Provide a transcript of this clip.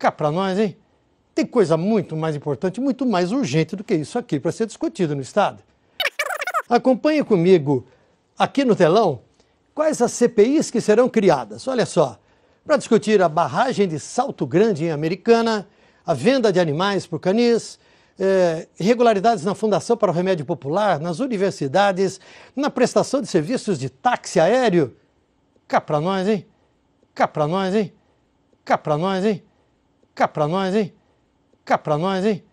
cá para nós, hein? Tem coisa muito mais importante, muito mais urgente do que isso aqui para ser discutido no Estado. Acompanhe comigo aqui no telão quais as CPIs que serão criadas. Olha só, para discutir a barragem de Salto Grande em Americana, a venda de animais por canis, eh, irregularidades na Fundação para o Remédio Popular, nas universidades, na prestação de serviços de táxi aéreo. Cá para nós, hein? Cá para nós, hein? Cá para nós, hein? Cá para nós, hein? Cá para nós, hein?